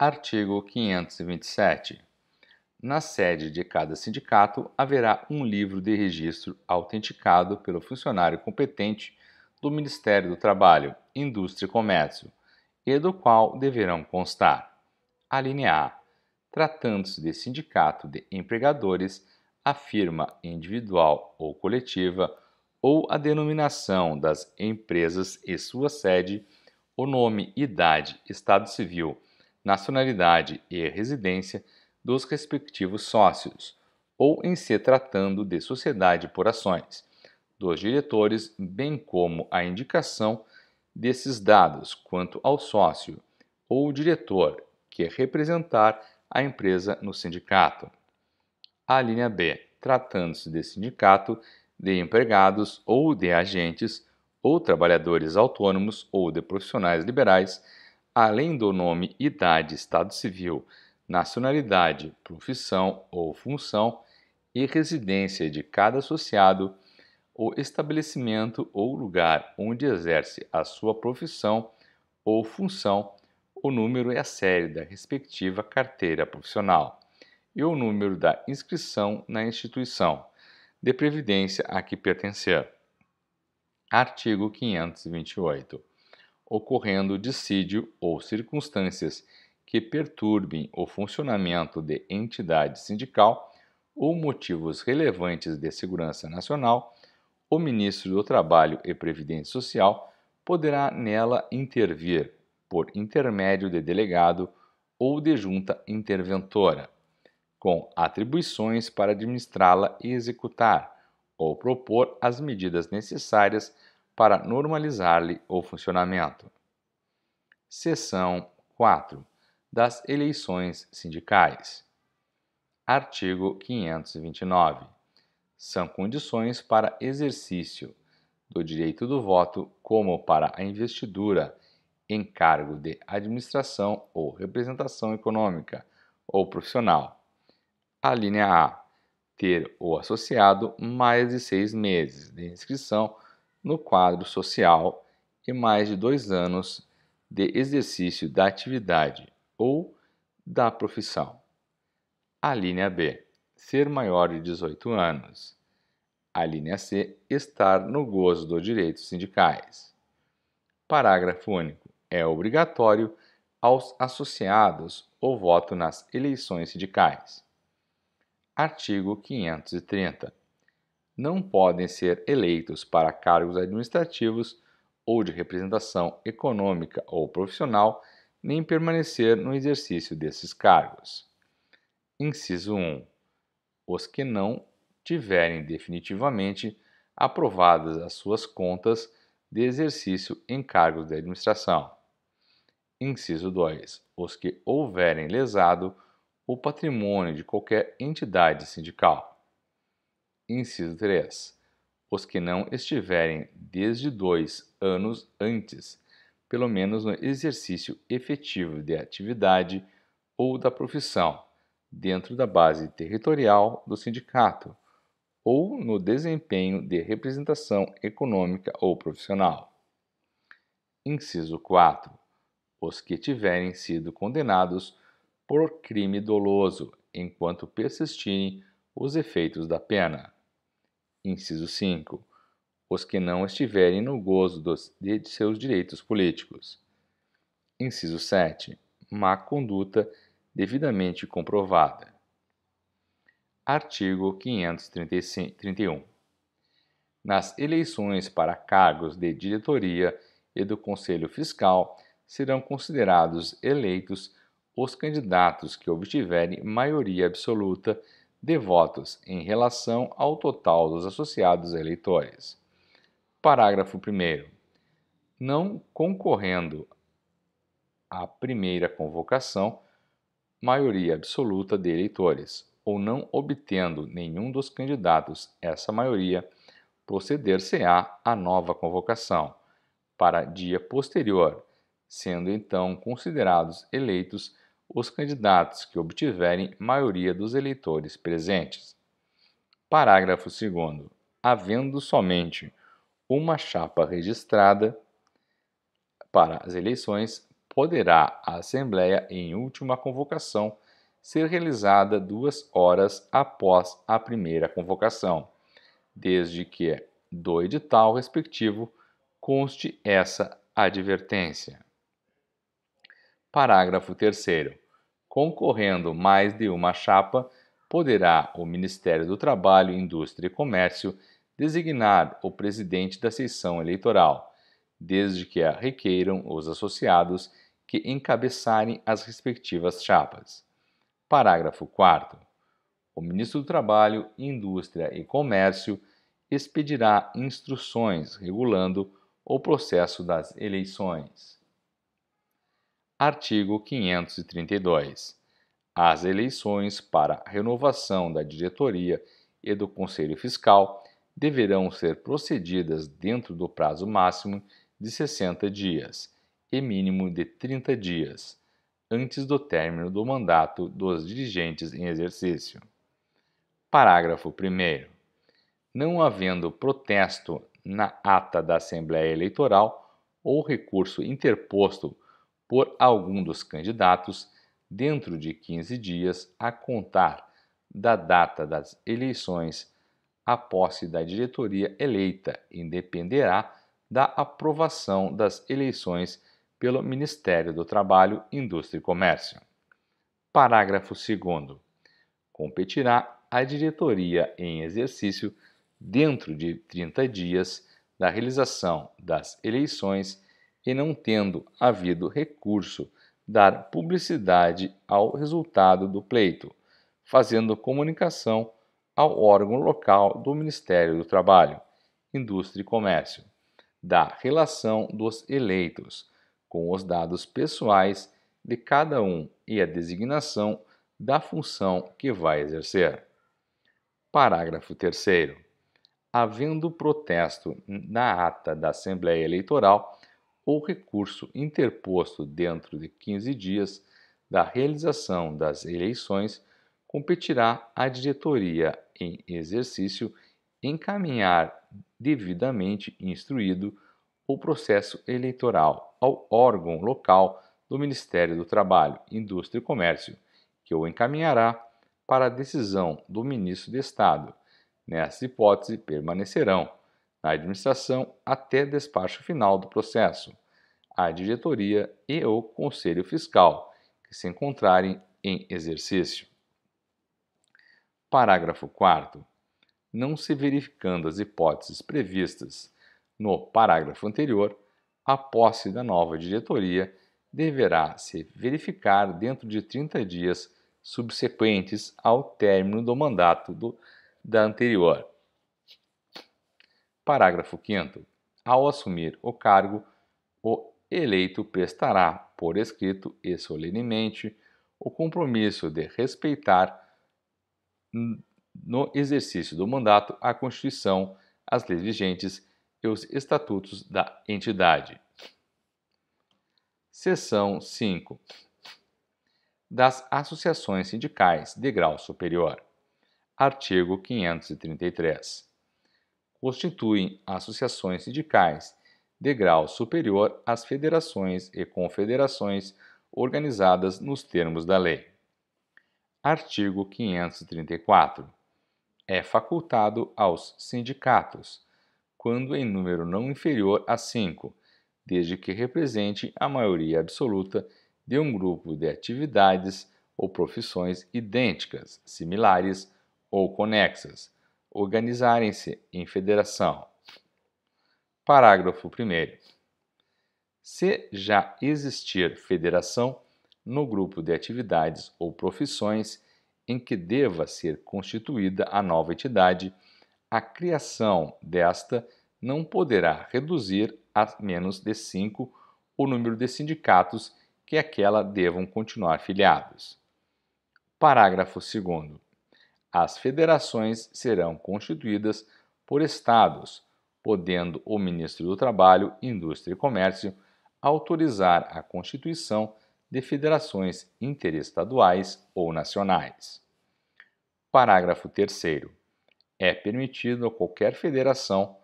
Artigo 527. Na sede de cada sindicato haverá um livro de registro autenticado pelo funcionário competente do Ministério do Trabalho, Indústria e Comércio, e do qual deverão constar: alínea A. Tratando-se de sindicato de empregadores, a firma individual ou coletiva, ou a denominação das empresas e sua sede, o nome, idade, estado civil, nacionalidade e residência dos respectivos sócios, ou em se tratando de sociedade por ações, dos diretores, bem como a indicação desses dados quanto ao sócio ou diretor que representar a empresa no sindicato. A linha B, tratando-se de sindicato, de empregados ou de agentes ou trabalhadores autônomos ou de profissionais liberais além do nome, idade, estado civil, nacionalidade, profissão ou função e residência de cada associado, o estabelecimento ou lugar onde exerce a sua profissão ou função, o número e a série da respectiva carteira profissional e o número da inscrição na instituição de previdência a que pertencer. Artigo 528 ocorrendo dissídio ou circunstâncias que perturbem o funcionamento de entidade sindical ou motivos relevantes de segurança nacional, o ministro do Trabalho e Previdência Social poderá nela intervir por intermédio de delegado ou de junta interventora, com atribuições para administrá-la e executar ou propor as medidas necessárias para normalizar-lhe o funcionamento. Seção 4 das eleições sindicais. Artigo 529. São condições para exercício do direito do voto, como para a investidura em cargo de administração ou representação econômica ou profissional. A linha A. Ter o associado mais de seis meses de inscrição no quadro social e mais de dois anos de exercício da atividade ou da profissão. A linha B, ser maior de 18 anos. A linha C, estar no gozo dos direitos sindicais. Parágrafo único. É obrigatório aos associados o voto nas eleições sindicais. Artigo 530 não podem ser eleitos para cargos administrativos ou de representação econômica ou profissional, nem permanecer no exercício desses cargos. Inciso 1. Os que não tiverem definitivamente aprovadas as suas contas de exercício em cargos de administração. Inciso 2. Os que houverem lesado o patrimônio de qualquer entidade sindical. Inciso 3. Os que não estiverem desde dois anos antes, pelo menos no exercício efetivo de atividade ou da profissão, dentro da base territorial do sindicato, ou no desempenho de representação econômica ou profissional. Inciso 4. Os que tiverem sido condenados por crime doloso, enquanto persistirem os efeitos da pena. Inciso 5. Os que não estiverem no gozo dos, de seus direitos políticos. Inciso 7. Má conduta devidamente comprovada. Artigo 531. Nas eleições para cargos de diretoria e do Conselho Fiscal, serão considerados eleitos os candidatos que obtiverem maioria absoluta de votos em relação ao total dos associados eleitores. Parágrafo 1. Não concorrendo à primeira convocação, maioria absoluta de eleitores, ou não obtendo nenhum dos candidatos essa maioria, proceder-se-á à nova convocação, para dia posterior, sendo então considerados eleitos os candidatos que obtiverem maioria dos eleitores presentes. Parágrafo 2. Havendo somente uma chapa registrada para as eleições, poderá a Assembleia, em última convocação, ser realizada duas horas após a primeira convocação, desde que do edital respectivo conste essa advertência. Parágrafo 3. Concorrendo mais de uma chapa, poderá o Ministério do Trabalho, Indústria e Comércio designar o presidente da seção eleitoral, desde que a requeiram os associados que encabeçarem as respectivas chapas. Parágrafo 4. O Ministro do Trabalho, Indústria e Comércio expedirá instruções regulando o processo das eleições. Artigo 532. As eleições para renovação da diretoria e do Conselho Fiscal deverão ser procedidas dentro do prazo máximo de 60 dias e mínimo de 30 dias, antes do término do mandato dos dirigentes em exercício. Parágrafo 1. Não havendo protesto na ata da Assembleia Eleitoral ou recurso interposto por algum dos candidatos dentro de 15 dias a contar da data das eleições. A posse da diretoria eleita independerá da aprovação das eleições pelo Ministério do Trabalho, Indústria e Comércio. Parágrafo 2. Competirá a diretoria em exercício dentro de 30 dias da realização das eleições e não tendo havido recurso, dar publicidade ao resultado do pleito, fazendo comunicação ao órgão local do Ministério do Trabalho, Indústria e Comércio, da relação dos eleitos, com os dados pessoais de cada um e a designação da função que vai exercer. Parágrafo 3. Havendo protesto na ata da Assembleia Eleitoral, ou recurso interposto dentro de 15 dias da realização das eleições, competirá à diretoria em exercício encaminhar devidamente instruído o processo eleitoral ao órgão local do Ministério do Trabalho, Indústria e Comércio, que o encaminhará para a decisão do Ministro de Estado. Nessa hipótese, permanecerão a administração até despacho final do processo, a diretoria e o conselho fiscal, que se encontrarem em exercício. Parágrafo 4. Não se verificando as hipóteses previstas no parágrafo anterior, a posse da nova diretoria deverá se verificar dentro de 30 dias subsequentes ao término do mandato do, da anterior Parágrafo 5. Ao assumir o cargo, o eleito prestará, por escrito e solenemente, o compromisso de respeitar, no exercício do mandato, a Constituição, as leis vigentes e os estatutos da entidade. Seção 5. Das associações sindicais de grau superior. Artigo 533 constituem associações sindicais, de grau superior às federações e confederações organizadas nos termos da lei. Artigo 534. É facultado aos sindicatos, quando em número não inferior a cinco, desde que represente a maioria absoluta de um grupo de atividades ou profissões idênticas, similares ou conexas, organizarem-se em federação. Parágrafo 1. Se já existir federação no grupo de atividades ou profissões em que deva ser constituída a nova entidade, a criação desta não poderá reduzir a menos de cinco o número de sindicatos que aquela devam continuar filiados. Parágrafo 2. As federações serão constituídas por estados, podendo o Ministro do Trabalho, Indústria e Comércio autorizar a constituição de federações interestaduais ou nacionais. Parágrafo 3. É permitido a qualquer federação,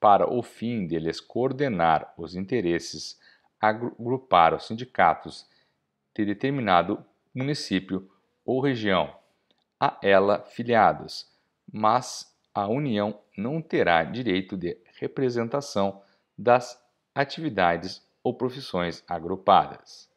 para o fim deles coordenar os interesses, agrupar os sindicatos de determinado município ou região, a ela filiados, mas a União não terá direito de representação das atividades ou profissões agrupadas.